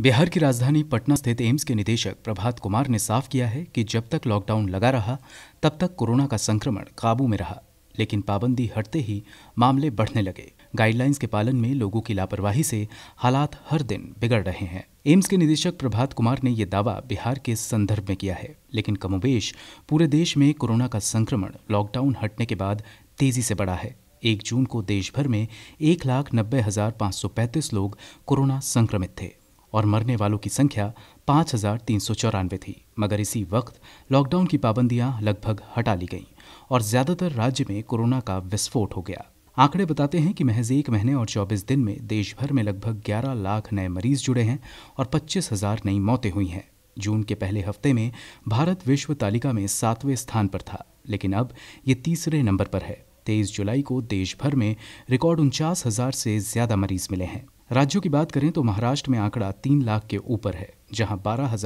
बिहार की राजधानी पटना स्थित एम्स के निदेशक प्रभात कुमार ने साफ किया है कि जब तक लॉकडाउन लगा रहा तब तक कोरोना का संक्रमण काबू में रहा लेकिन पाबंदी हटते ही मामले बढ़ने लगे गाइडलाइंस के पालन में लोगों की लापरवाही से हालात हर दिन बिगड़ रहे हैं एम्स के निदेशक प्रभात कुमार ने ये दावा बिहार के संदर्भ में किया है लेकिन कमोबेश पूरे देश में कोरोना का संक्रमण लॉकडाउन हटने के बाद तेजी से बढ़ा है एक जून को देश भर में एक लाख नब्बे हजार पाँच सौ पैंतीस लोग कोरोना संक्रमित थे और मरने वालों की संख्या पाँच हजार तीन सौ चौरानवे थी मगर इसी वक्त लॉकडाउन की पाबंदियां लगभग हटा ली गईं और ज़्यादातर राज्य में कोरोना का विस्फोट हो गया आंकड़े बताते हैं कि महज एक महीने और 24 दिन में देश भर में लगभग 11 लाख नए मरीज जुड़े हैं और पच्चीस हजार नई मौतें हुई हैं जून के पहले हफ्ते में भारत विश्व तालिका में सातवें स्थान पर था लेकिन अब ये तीसरे नंबर पर है तेईस जुलाई को देश भर में रिकॉर्ड उनचास हजार से ज्यादा मरीज मिले हैं राज्यों की बात करें तो महाराष्ट्र में आंकड़ा तीन लाख के ऊपर है जहां बारह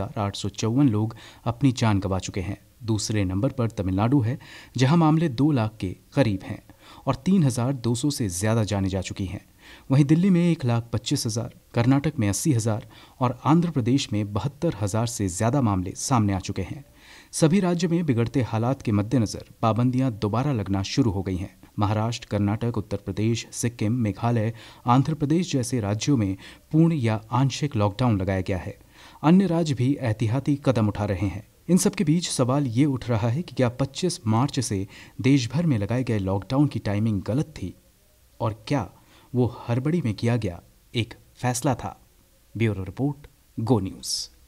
लोग अपनी जान गंवा चुके हैं दूसरे नंबर पर तमिलनाडु है जहां मामले दो लाख के करीब हैं और तीन हजार दो सौ से ज़्यादा जाने जा चुकी हैं वहीं दिल्ली में एक लाख पच्चीस हज़ार कर्नाटक में अस्सी हज़ार और आंध्र प्रदेश में बहत्तर हज़ार से ज़्यादा मामले सामने आ चुके हैं सभी राज्य में बिगड़ते हालात के मद्देनज़र पाबंदियां दोबारा लगना शुरू हो गई हैं महाराष्ट्र कर्नाटक उत्तर प्रदेश सिक्किम मेघालय आंध्र प्रदेश जैसे राज्यों में पूर्ण या आंशिक लॉकडाउन लगाया गया है अन्य राज्य भी एहतियाती कदम उठा रहे हैं इन सब के बीच सवाल ये उठ रहा है कि क्या 25 मार्च से देश भर में लगाए गए लॉकडाउन की टाइमिंग गलत थी और क्या वो हड़बड़ी में किया गया एक फैसला था ब्यूरो रिपोर्ट गो न्यूज़